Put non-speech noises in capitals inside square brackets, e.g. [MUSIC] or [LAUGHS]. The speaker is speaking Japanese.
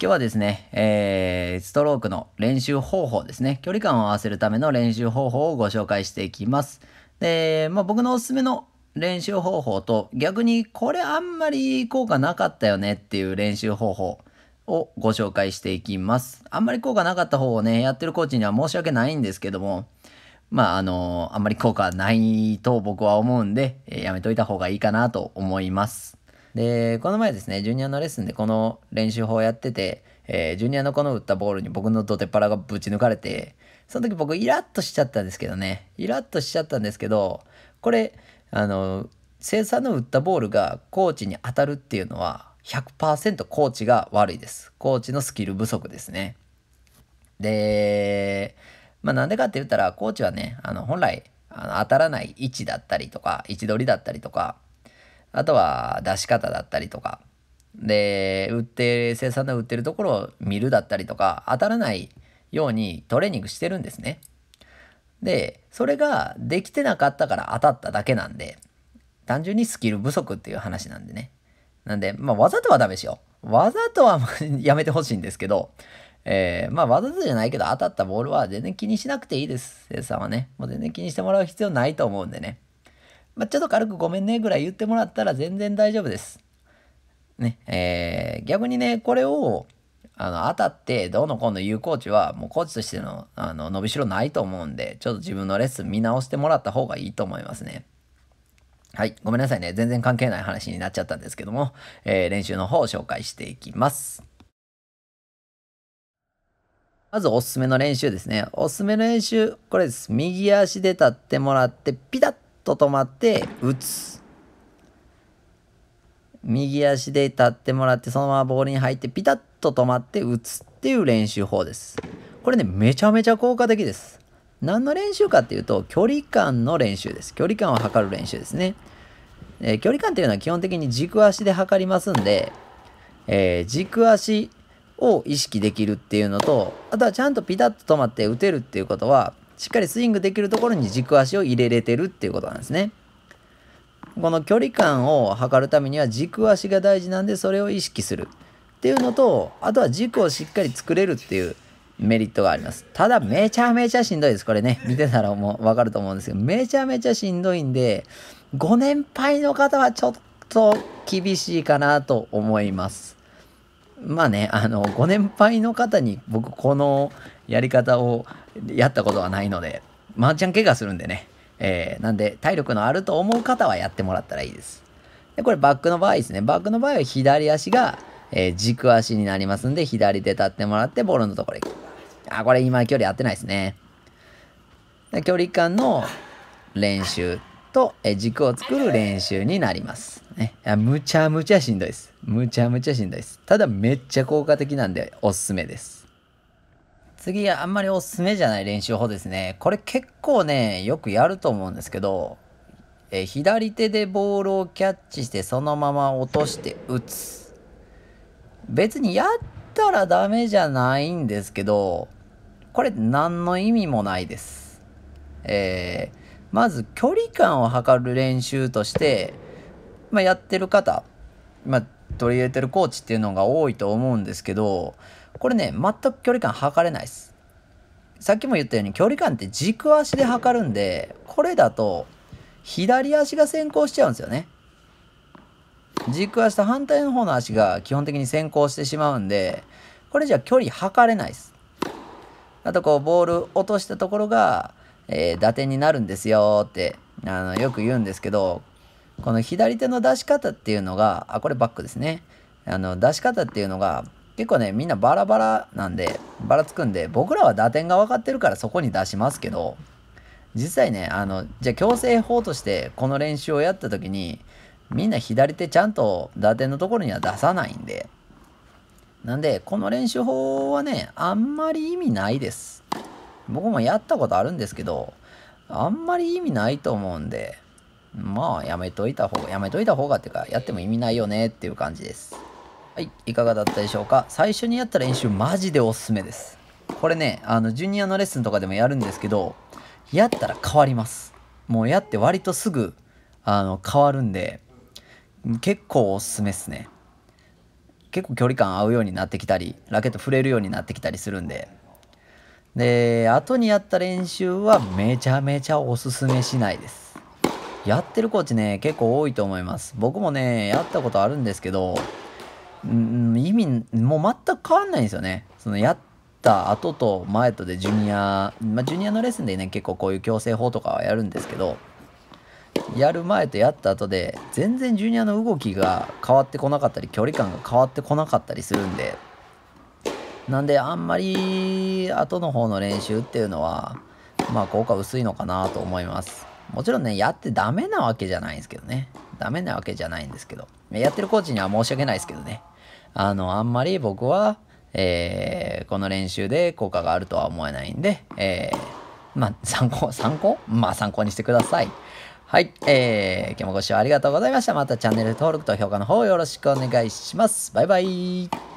今日はですね、えー、ストロークの練習方法ですね、距離感を合わせるための練習方法をご紹介していきます。で、まあ、僕のおすすめの練習方法と逆にこれあんまり効果なかったよねっていう練習方法をご紹介していきます。あんまり効果なかった方をね、やってるコーチには申し訳ないんですけども、まああの、あんまり効果ないと僕は思うんで、えやめといた方がいいかなと思います。で、この前ですね、ジュニアのレッスンでこの練習法をやってて、えー、ジュニアの子の打ったボールに僕のドテパラがぶち抜かれて、その時僕イラッとしちゃったんですけどね、イラッとしちゃったんですけど、これ、あの、生産の打ったボールがコーチに当たるっていうのは100%コーチが悪いです。コーチのスキル不足ですね。で、まあなんでかって言ったら、コーチはね、あの本来あの当たらない位置だったりとか、位置取りだったりとか、あとは出し方だったりとか、で、売って、生産で売ってるところを見るだったりとか、当たらないようにトレーニングしてるんですね。で、それができてなかったから当たっただけなんで、単純にスキル不足っていう話なんでね。なんで、まあ、わざとはダメですよ。わざとはやめてほしいんですけど、えー、まあ、わざとじゃないけど、当たったボールは全然気にしなくていいです。生産はね。もう全然気にしてもらう必要ないと思うんでね。まあ、ちょっと軽くごめんねぐらい言ってもらったら全然大丈夫です。ね、えー、逆にね、これを、あの、当たってどうのこうの言うコーチは、もうコーチとしての、あの、伸びしろないと思うんで、ちょっと自分のレッスン見直してもらった方がいいと思いますね。はい。ごめんなさいね。全然関係ない話になっちゃったんですけども、えー、練習の方を紹介していきます。まずおすすめの練習ですね。おすすめの練習、これです。右足で立ってもらって、ピタッと止まって打つ。右足で立ってもらってそのままボールに入ってピタッと止まって打つっていう練習法です。これね、めちゃめちゃ効果的です。何の練習かっていうと、距離感の練習です。距離感を測る練習ですね。えー、距離感っていうのは基本的に軸足で測りますんで、えー、軸足を意識できるっていうのと、あとはちゃんとピタッと止まって打てるっていうことは、しっかりスイングできるところに軸足を入れれてるっていうことなんですね。この距離感を測るためには軸足が大事なんでそれを意識するっていうのとあとは軸をしっかり作れるっていうメリットがありますただめちゃめちゃしんどいですこれね [LAUGHS] 見てたらもう分かると思うんですけどめちゃめちゃしんどいんでご年配の方はちょっと厳しいかなと思いますまあねあのご年配の方に僕このやり方をやったことはないので、麻雀怪我するんでね。えー、なんで、体力のあると思う方はやってもらったらいいです。で、これバックの場合ですね。バックの場合は左足が、えー、軸足になりますんで、左手立ってもらって、ボールのところに。あ、これ今距離合ってないですね。で距離感の練習と、えー、軸を作る練習になります。ね、いや、むちゃむちゃしんどいです。むちゃむちゃしんどいです。ただめっちゃ効果的なんでおすすめです。次はあんまりおすすめじゃない練習法ですね。これ結構ね、よくやると思うんですけど、え左手でボールをキャッチしてそのまま落として打つ。別にやったらダメじゃないんですけど、これ何の意味もないです。えー、まず距離感を測る練習として、まあ、やってる方、まあ、取り入れてるコーチっていうのが多いと思うんですけど、これね、全く距離感測れないです。さっきも言ったように距離感って軸足で測るんで、これだと左足が先行しちゃうんですよね。軸足と反対の方の足が基本的に先行してしまうんで、これじゃ距離測れないです。あとこうボール落としたところが、えー、打点になるんですよってあのよく言うんですけど、この左手の出し方っていうのが、あ、これバックですね。あの出し方っていうのが結構ね、みんなバラバラなんで、バラつくんで、僕らは打点が分かってるからそこに出しますけど、実際ね、あの、じゃあ強制法としてこの練習をやった時に、みんな左手ちゃんと打点のところには出さないんで、なんで、この練習法はね、あんまり意味ないです。僕もやったことあるんですけど、あんまり意味ないと思うんで、まあ、やめといた方が、やめといた方がっていうか、やっても意味ないよねっていう感じです。はい、いかがだったでしょうか最初にやった練習マジでおすすめです。これね、あの、ジュニアのレッスンとかでもやるんですけど、やったら変わります。もうやって割とすぐ、あの、変わるんで、結構おすすめですね。結構距離感合うようになってきたり、ラケット触れるようになってきたりするんで。で、後にやった練習はめちゃめちゃおすすめしないです。やってるコーチね、結構多いと思います。僕もね、やったことあるんですけど、ん、意味もう全く変わんないんですよねそのやった後と前とでジュニアまあジュニアのレッスンでね結構こういう矯正法とかはやるんですけどやる前とやった後で全然ジュニアの動きが変わってこなかったり距離感が変わってこなかったりするんでなんであんまり後の方の練習っていうのはまあ効果薄いのかなと思いますもちろんね、やってダメなわけじゃないんですけどね。ダメなわけじゃないんですけど。やってるコーチには申し訳ないですけどね。あの、あんまり僕は、えー、この練習で効果があるとは思えないんで、えー、まあ、参考、参考まあ、参考にしてください。はい。えー、今日もご視聴ありがとうございました。またチャンネル登録と評価の方よろしくお願いします。バイバイ。